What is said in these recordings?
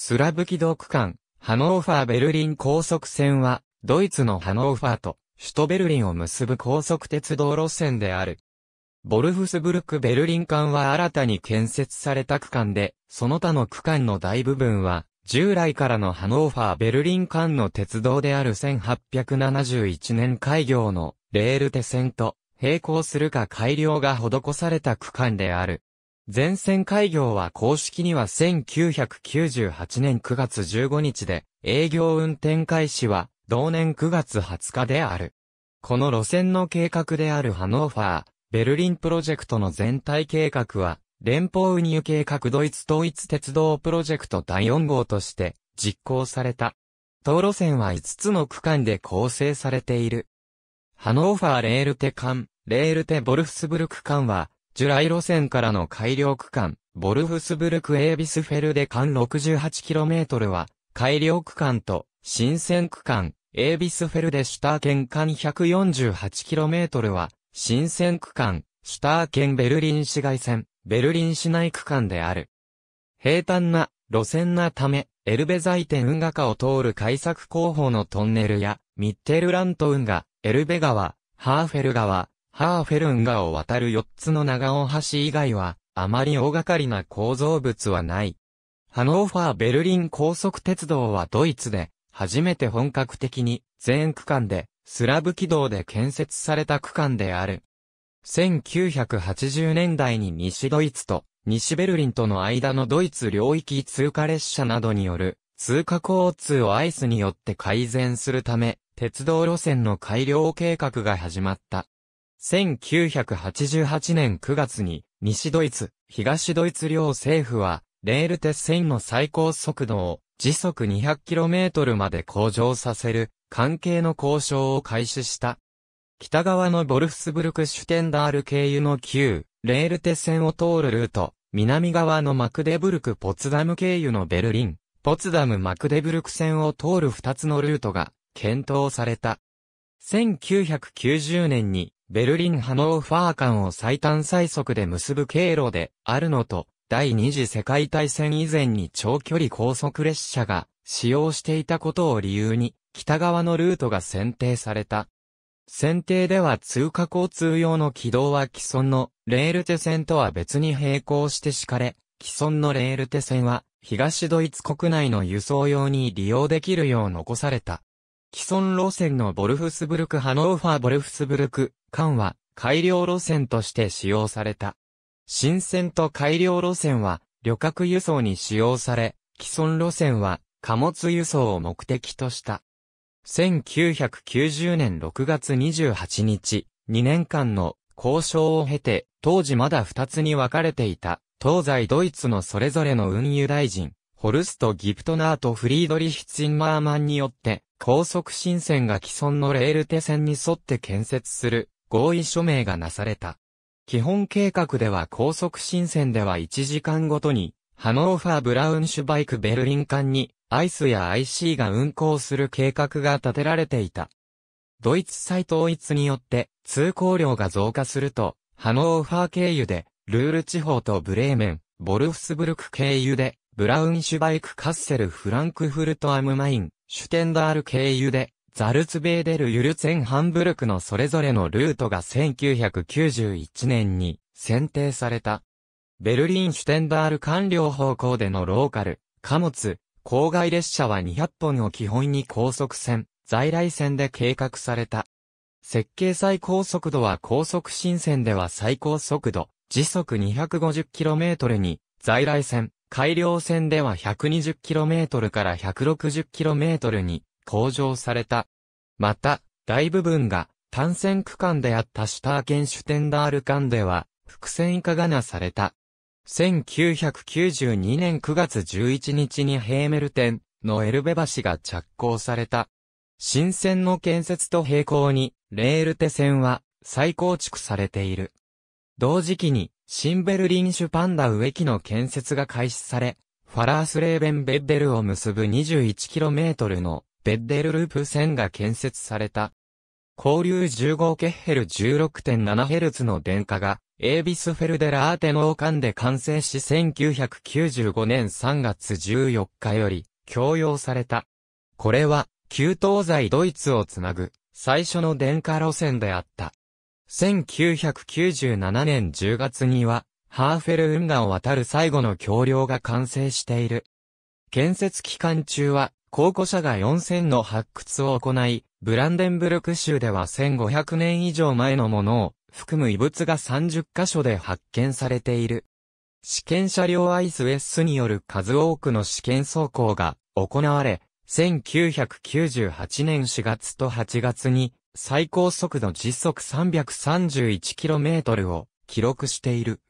スラブ軌道区間、ハノーファー・ベルリン高速線は、ドイツのハノーファーと首都ベルリンを結ぶ高速鉄道路線である。ボルフスブルク・ベルリン間は新たに建設された区間で、その他の区間の大部分は、従来からのハノーファー・ベルリン間の鉄道である1871年開業のレール手線と並行するか改良が施された区間である。全線開業は公式には1998年9月15日で、営業運転開始は同年9月20日である。この路線の計画であるハノーファー、ベルリンプロジェクトの全体計画は、連邦運輸計画ドイツ統一鉄道プロジェクト第4号として実行された。当路線は5つの区間で構成されている。ハノーファーレールテ間、レールテボルフスブルク間は、従来路線からの改良区間、ボルフスブルク・エービスフェルデ間 68km は、改良区間と、新線区間、エービスフェルデ・シュター県間 148km は、新線区間、シュター県ベルリン市街線、ベルリン市内区間である。平坦な路線なため、エルベ在店運河下を通る開削工法のトンネルや、ミッテルラント運河、エルベ川、ハーフェル川、ハーフェルン川を渡る4つの長尾橋以外は、あまり大掛かりな構造物はない。ハノーファー・ベルリン高速鉄道はドイツで、初めて本格的に、全区間で、スラブ軌道で建設された区間である。1980年代に西ドイツと西ベルリンとの間のドイツ領域通過列車などによる通過交通をアイスによって改善するため、鉄道路線の改良計画が始まった。1988年9月に、西ドイツ、東ドイツ両政府は、レールテインの最高速度を時速 200km まで向上させる関係の交渉を開始した。北側のボルフスブルクシュテンダール経由の旧レールテセンを通るルート、南側のマクデブルク・ポツダム経由のベルリン、ポツダム・マクデブルク線を通る2つのルートが検討された。1990年にベルリン・ハノーファー間を最短最速で結ぶ経路であるのと、第二次世界大戦以前に長距離高速列車が使用していたことを理由に、北側のルートが選定された。選定では通過交通用の軌道は既存のレール手線とは別に並行して敷かれ、既存のレール手線は東ドイツ国内の輸送用に利用できるよう残された。既存路線のボルフスブルク・ハノーファー・ボルフスブルク間は改良路線として使用された。新線と改良路線は旅客輸送に使用され、既存路線は貨物輸送を目的とした。1990年6月28日、2年間の交渉を経て、当時まだ2つに分かれていた、東西ドイツのそれぞれの運輸大臣、ホルスト・ギプトナーとフリードリヒ・ツィンマーマンによって、高速新線が既存のレール手線に沿って建設する合意署名がなされた。基本計画では高速新線では1時間ごとに、ハノーファー・ブラウンシュバイク・ベルリン間に、アイスや IC が運行する計画が立てられていた。ドイツ再統一によって通行量が増加すると、ハノーファー経由で、ルール地方とブレーメン、ボルフスブルク経由で、ブラウンシュバイクカッセルフランクフルトアムマイン、シュテンダール経由で、ザルツベーデルユルツェンハンブルクのそれぞれのルートが1991年に選定された。ベルリンシュテンダール官僚方向でのローカル、貨物、郊外列車は200本を基本に高速線、在来線で計画された。設計最高速度は高速新線では最高速度、時速 250km に、在来線、改良線では 120km から 160km に向上された。また、大部分が単線区間であったシュターケンシュテンダール間では、複線以下がなされた。1992年9月11日にヘーメルテンのエルベ橋が着工された。新線の建設と並行に、レールテ線は再構築されている。同時期に、新ベルリンシュパンダ植木の建設が開始され、ファラースレーベンベッデルを結ぶ 21km のベッデルループ線が建設された。交流15ケッヘル 16.7Hz の電化が、エービスフェルデラーテの王冠で完成し1995年3月14日より供用された。これは、旧東西ドイツをつなぐ最初の電化路線であった。1997年10月には、ハーフェル運河を渡る最後の橋梁が完成している。建設期間中は、考古者が4000の発掘を行い、ブランデンブルク州では1500年以上前のものを含む遺物が30カ所で発見されている。試験車両アイスウェスによる数多くの試験走行が行われ、1998年4月と8月に最高速度時速 331km を記録している。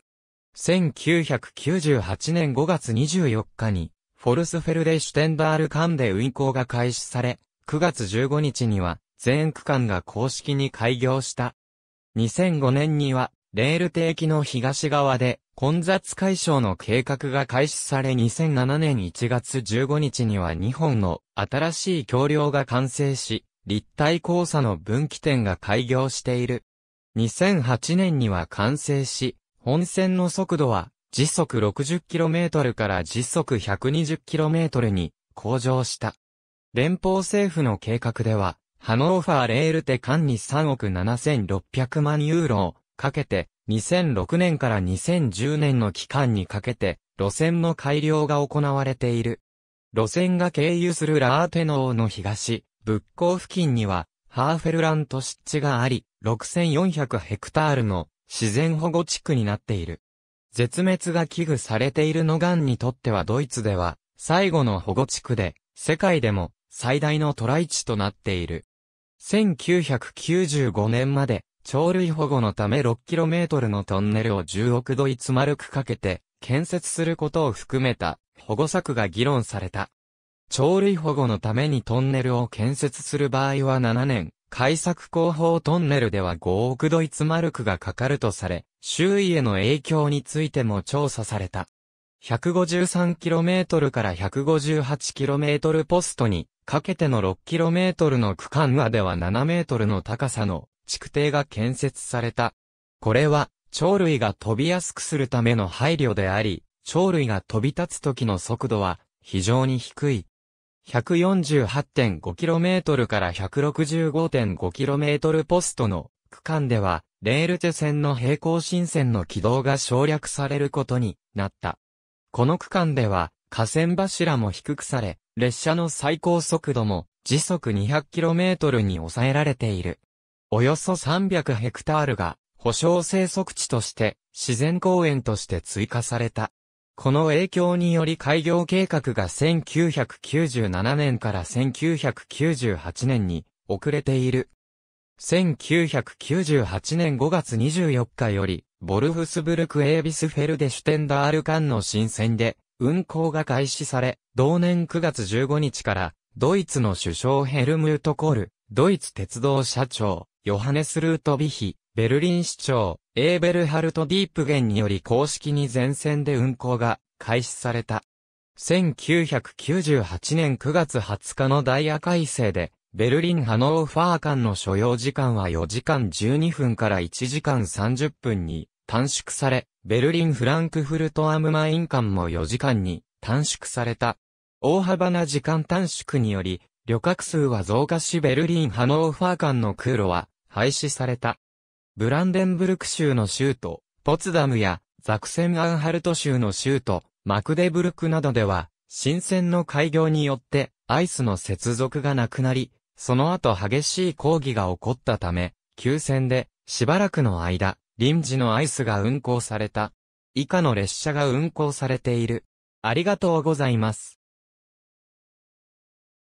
1998年5月24日に、フォルスフェルデ・シュテンダール間で運行が開始され、9月15日には、全区間が公式に開業した。2005年には、レール定期の東側で、混雑解消の計画が開始され2007年1月15日には2本の新しい橋梁が完成し、立体交差の分岐点が開業している。2008年には完成し、本線の速度は時速 60km から時速 120km に向上した。連邦政府の計画では、ハノーファーレールテ間に3億7600万ユーロをかけて、2006年から2010年の期間にかけて、路線の改良が行われている。路線が経由するラーテノーの東、仏港付近には、ハーフェルラント湿地があり、6400ヘクタールの自然保護地区になっている。絶滅が危惧されているのガンにとってはドイツでは、最後の保護地区で、世界でも最大のトライ地となっている。1995年まで、鳥類保護のため 6km のトンネルを10億ドイツマルクかけて、建設することを含めた保護策が議論された。鳥類保護のためにトンネルを建設する場合は7年、開削工法トンネルでは5億ドイツマルクがかかるとされ、周囲への影響についても調査された。153km から 158km ポストにかけての 6km の区間までは 7m の高さの築堤が建設された。これは鳥類が飛びやすくするための配慮であり、鳥類が飛び立つ時の速度は非常に低い。148.5km から 165.5km ポストの区間では、レール手線の平行新線の軌道が省略されることになった。この区間では、河川柱も低くされ、列車の最高速度も時速 200km に抑えられている。およそ300ヘクタールが保証生息地として自然公園として追加された。この影響により開業計画が1997年から1998年に遅れている。1998年5月24日より、ボルフスブルク・エービス・フェルデ・シュテンダール間の新線で、運行が開始され、同年9月15日から、ドイツの首相ヘルムート・コール、ドイツ鉄道社長、ヨハネス・ルート・ビヒ、ベルリン市長、エーベルハルト・ディープゲンにより公式に全線で運行が開始された。1998年9月20日のダイヤ改正で、ベルリン・ハノーファー間の所要時間は4時間12分から1時間30分に短縮され、ベルリン・フランクフルト・アムマイン間も4時間に短縮された。大幅な時間短縮により、旅客数は増加しベルリン・ハノーファー間の空路は廃止された。ブランデンブルク州の州都、ポツダムや、ザクセンアンハルト州の州都、マクデブルクなどでは、新鮮の開業によって、アイスの接続がなくなり、その後激しい抗議が起こったため、急戦で、しばらくの間、臨時のアイスが運行された。以下の列車が運行されている。ありがとうございます。